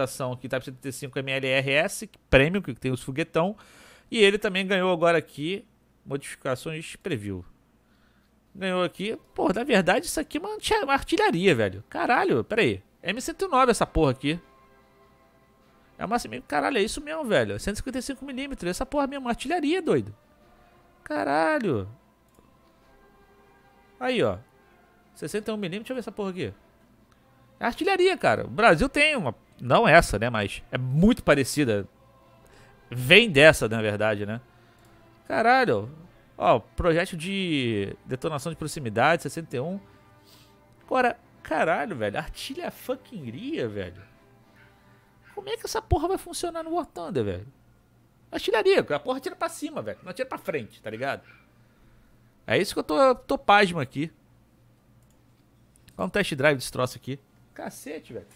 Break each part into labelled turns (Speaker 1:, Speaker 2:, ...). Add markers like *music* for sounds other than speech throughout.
Speaker 1: apresentação aqui, Type 75 MLRS, prêmio, que tem os foguetão. E ele também ganhou agora aqui modificações preview. Ganhou aqui. Pô, na verdade, isso aqui é uma, uma artilharia, velho. Caralho, pera aí. M109 essa porra aqui. É uma. Assim, caralho, é isso mesmo, velho. 155mm. Essa porra mesmo, artilharia, doido. Caralho. Aí, ó. 61mm, deixa eu ver essa porra aqui. É artilharia, cara. O Brasil tem uma não essa, né? Mas é muito parecida. Vem dessa, na verdade, né? Caralho. Ó, projeto de detonação de proximidade, 61. Agora, caralho, velho. Artilha fucking velho. Como é que essa porra vai funcionar no War Thunder, velho? Artilharia, a porra tira pra cima, velho. Não tira pra frente, tá ligado? É isso que eu tô, tô pasmo aqui. Olha um test drive desse troço aqui. Cacete, velho.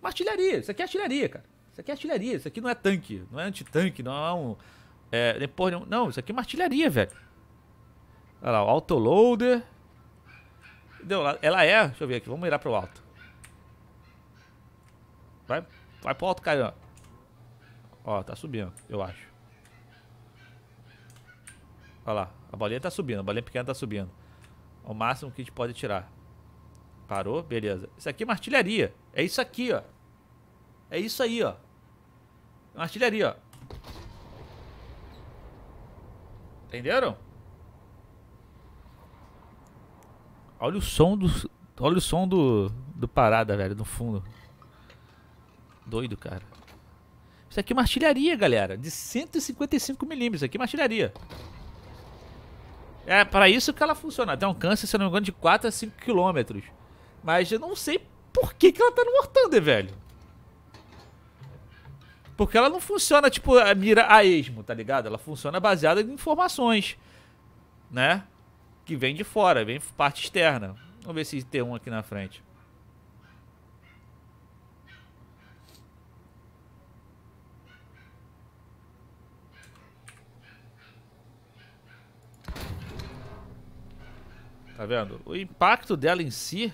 Speaker 1: Uma artilharia, isso aqui é artilharia, cara. Isso aqui é artilharia, isso aqui não é tanque, não é antitanque, não é um. É, depois, não, não, isso aqui é uma artilharia, velho. Olha lá, o autoloader. Deu, ela é, deixa eu ver aqui, vamos mirar pro alto. Vai, vai pro alto, cara. Ó, tá subindo, eu acho. Olha lá, a bolinha tá subindo, a bolinha pequena tá subindo. É o máximo que a gente pode tirar. Parou? Beleza. Isso aqui é uma artilharia. É isso aqui, ó. É isso aí, ó. É uma artilharia, ó. Entenderam? Olha o som do. Olha o som do. Do parada, velho, no fundo. Doido, cara. Isso aqui é uma artilharia, galera. De 155mm. Isso aqui é uma artilharia. É para isso que ela funciona. Tem um alcance, se não me engano, de 4 a 5 quilômetros. Mas eu não sei por que, que ela tá no Mortander, velho. Porque ela não funciona, tipo, a mira a esmo, tá ligado? Ela funciona baseada em informações, né? Que vem de fora, vem parte externa. Vamos ver se tem um aqui na frente. Tá vendo? O impacto dela em si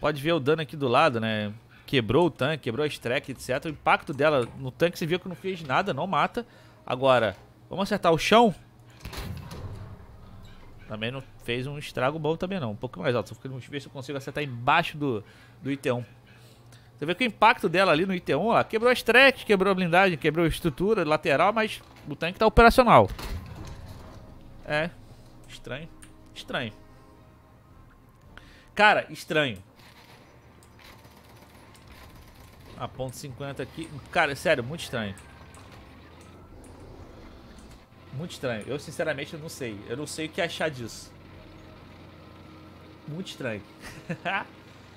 Speaker 1: Pode ver o dano aqui do lado, né? Quebrou o tanque, quebrou a streak, etc. O impacto dela no tanque, você viu que não fez nada, não mata. Agora, vamos acertar o chão? Também não fez um estrago bom também não. Um pouco mais alto, Vamos ver se eu consigo acertar embaixo do, do IT1. Você vê que o impacto dela ali no IT1, lá, quebrou a stretch, quebrou a blindagem, quebrou a estrutura lateral, mas o tanque tá operacional. É, estranho, estranho. Cara, estranho. A ponto 50 aqui. Cara, sério, muito estranho. Muito estranho. Eu, sinceramente, eu não sei. Eu não sei o que achar disso. Muito estranho.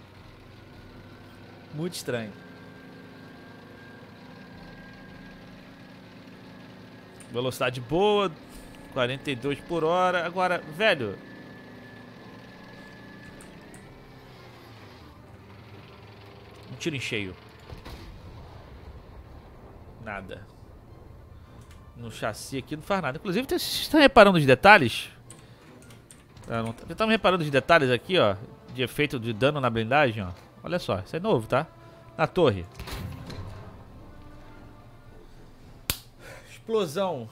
Speaker 1: *laughs* muito estranho. Velocidade boa. 42 por hora. Agora, velho... Um tiro em cheio nada. No chassi aqui não faz nada. Inclusive, vocês estão reparando os detalhes? Ah, tá. vocês estão reparando os detalhes aqui, ó. De efeito de dano na blindagem, ó. Olha só, isso é novo, tá? Na torre. Explosão.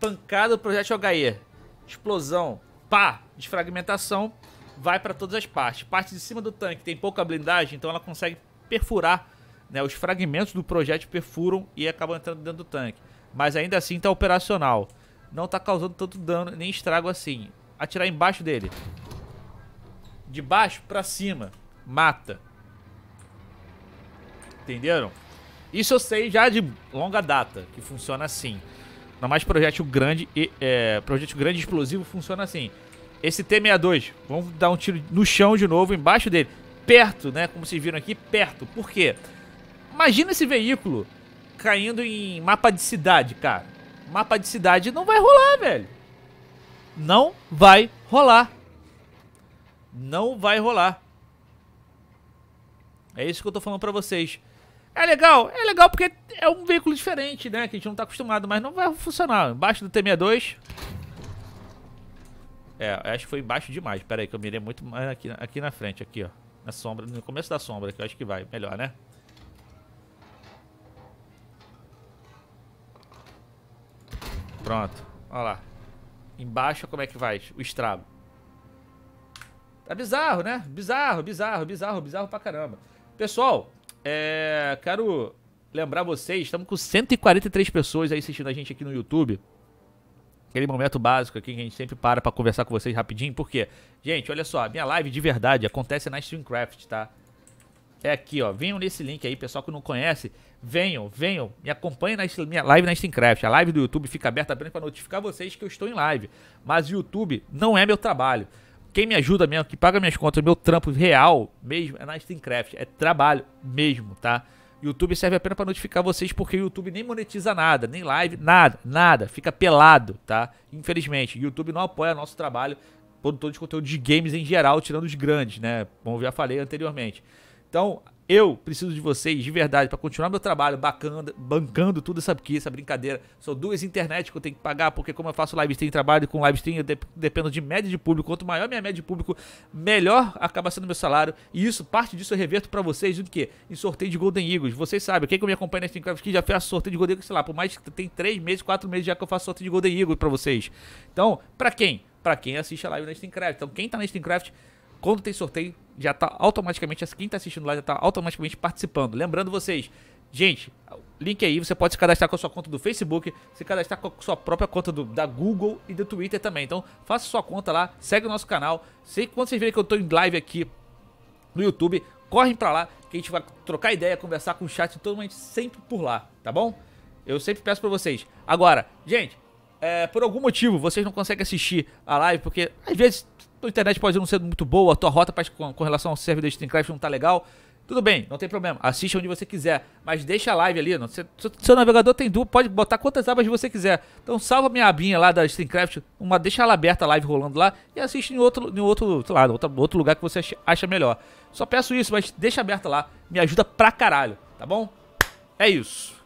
Speaker 1: Pancada do projétil HE. Explosão. Pá! Desfragmentação. Vai para todas as partes. Parte de cima do tanque tem pouca blindagem, então ela consegue perfurar né, os fragmentos do projétil perfuram e acabam entrando dentro do tanque. Mas ainda assim está operacional. Não está causando tanto dano nem estrago assim. Atirar embaixo dele. De baixo para cima. Mata. Entenderam? Isso eu sei já de longa data, que funciona assim. Ainda mais projétil grande e é, projétil grande explosivo funciona assim. Esse T-62, vamos dar um tiro no chão de novo, embaixo dele. Perto, né? Como vocês viram aqui, perto. Por quê? Porque Imagina esse veículo caindo em mapa de cidade, cara. Mapa de cidade não vai rolar, velho. Não vai rolar. Não vai rolar. É isso que eu tô falando pra vocês. É legal, é legal porque é um veículo diferente, né? Que a gente não tá acostumado, mas não vai funcionar. Embaixo do T62. É, acho que foi embaixo demais. Pera aí, que eu mirei muito mais aqui, aqui na frente, aqui, ó. Na sombra, no começo da sombra, que eu acho que vai. Melhor, né? Pronto. Olha lá. Embaixo, como é que vai? O estrago. Tá bizarro, né? Bizarro, bizarro, bizarro, bizarro pra caramba. Pessoal, é... quero lembrar vocês, estamos com 143 pessoas aí assistindo a gente aqui no YouTube. Aquele momento básico aqui que a gente sempre para pra conversar com vocês rapidinho. Por quê? Gente, olha só, minha live de verdade acontece na Streamcraft, tá? é aqui, ó. Venham nesse link aí, pessoal que não conhece. Venham, venham, me acompanhem na minha live na Steamcraft. A live do YouTube fica aberta apenas para notificar vocês que eu estou em live. Mas o YouTube não é meu trabalho. Quem me ajuda mesmo, que paga minhas contas, meu trampo real mesmo é na Steamcraft. É trabalho mesmo, tá? YouTube serve apenas para notificar vocês porque o YouTube nem monetiza nada, nem live, nada, nada. Fica pelado, tá? Infelizmente, o YouTube não apoia nosso trabalho, produtor de conteúdo de games em geral, tirando os grandes, né? Como eu já falei anteriormente. Então, eu preciso de vocês de verdade para continuar meu trabalho, bacana, bancando tudo essa aqui, essa brincadeira. São duas internet que eu tenho que pagar, porque como eu faço live stream, trabalho com live stream, eu de dependo de média de público. Quanto maior minha média de público, melhor acaba sendo meu salário. E isso, parte disso eu reverto para vocês, o que? Em sorteio de Golden Eagles. Vocês sabem, quem que me acompanha na Steamcraft que já fez sorteio de Golden Eagles, sei lá, por mais que tem três meses, quatro meses já que eu faço sorteio de Golden Eagles para vocês. Então, para quem? Para quem assiste a live na Steamcraft. Então, quem tá na Steamcraft... Quando tem sorteio, já está automaticamente, assim, quem está assistindo lá já está automaticamente participando. Lembrando vocês, gente, link aí, você pode se cadastrar com a sua conta do Facebook, se cadastrar com a sua própria conta do, da Google e do Twitter também. Então, faça sua conta lá, segue o nosso canal. Sei quando vocês verem que eu estou em live aqui no YouTube, correm para lá que a gente vai trocar ideia, conversar com o chat, todo mundo sempre por lá, tá bom? Eu sempre peço para vocês. Agora, gente, é, por algum motivo vocês não conseguem assistir a live, porque às vezes a internet pode não ser muito boa, a tua rota com, com relação ao servidor de Streamcraft não tá legal. Tudo bem, não tem problema. Assiste onde você quiser. Mas deixa a live ali. Não, seu, seu navegador tem duas, pode botar quantas abas você quiser. Então salva minha abinha lá da Streamcraft, uma, deixa ela aberta a live rolando lá e assiste em outro, em outro, lado outro, outro lugar que você acha melhor. Só peço isso, mas deixa aberta lá. Me ajuda pra caralho, tá bom? É isso.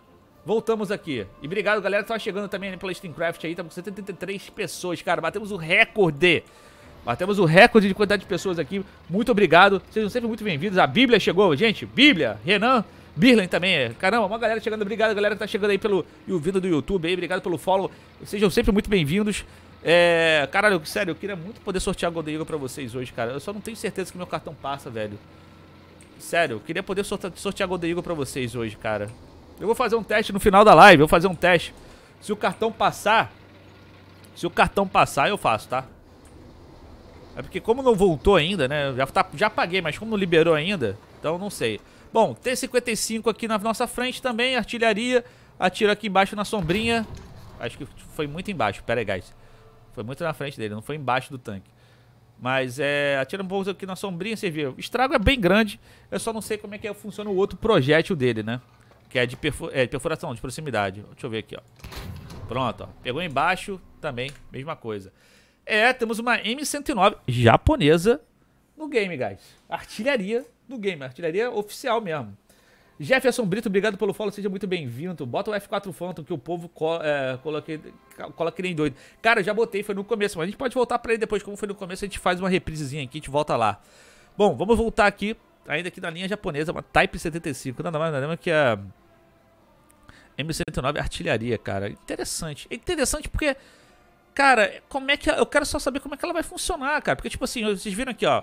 Speaker 1: Voltamos aqui. E obrigado, galera, que tá chegando também pela Steamcraft aí. Estamos tá com 73 pessoas, cara. Batemos o recorde. Batemos o recorde de quantidade de pessoas aqui. Muito obrigado. Sejam sempre muito bem-vindos. A Bíblia chegou, gente. Bíblia, Renan, Birlen também. É. Caramba, uma galera chegando. Obrigado, galera que tá chegando aí pelo vídeo do YouTube aí. Obrigado pelo follow. Sejam sempre muito bem-vindos. É, caralho, sério, eu queria muito poder sortear a Golden Eagle pra vocês hoje, cara. Eu só não tenho certeza que meu cartão passa, velho. Sério, eu queria poder sortear, a Golden Eagle pra vocês hoje, cara. Eu vou fazer um teste no final da live, eu vou fazer um teste. Se o cartão passar, se o cartão passar, eu faço, tá? É porque como não voltou ainda, né? Já, tá, já paguei, mas como não liberou ainda, então não sei. Bom, T-55 aqui na nossa frente também, artilharia. atira aqui embaixo na sombrinha. Acho que foi muito embaixo, pera aí, guys. Foi muito na frente dele, não foi embaixo do tanque. Mas é, atira um pouco aqui na sombrinha, você viu. O estrago é bem grande, eu só não sei como é que funciona o outro projétil dele, né? Que é de, perfu é de perfuração, de proximidade. Deixa eu ver aqui, ó. Pronto, ó. Pegou embaixo, também, mesma coisa. É, temos uma M109 japonesa no game, guys. Artilharia no game, artilharia oficial mesmo. Jefferson Brito, obrigado pelo follow, seja muito bem-vindo. Bota o F4 Phantom que o povo co é, coloquei, cola que nem doido. Cara, eu já botei, foi no começo, mas a gente pode voltar pra ele depois. Como foi no começo, a gente faz uma reprisezinha aqui, a gente volta lá. Bom, vamos voltar aqui, ainda aqui na linha japonesa, uma Type 75. Nada mais, nada menos que a... É M109 artilharia, cara. Interessante. É interessante porque, cara, como é que. Eu quero só saber como é que ela vai funcionar, cara. Porque, tipo assim, vocês viram aqui, ó.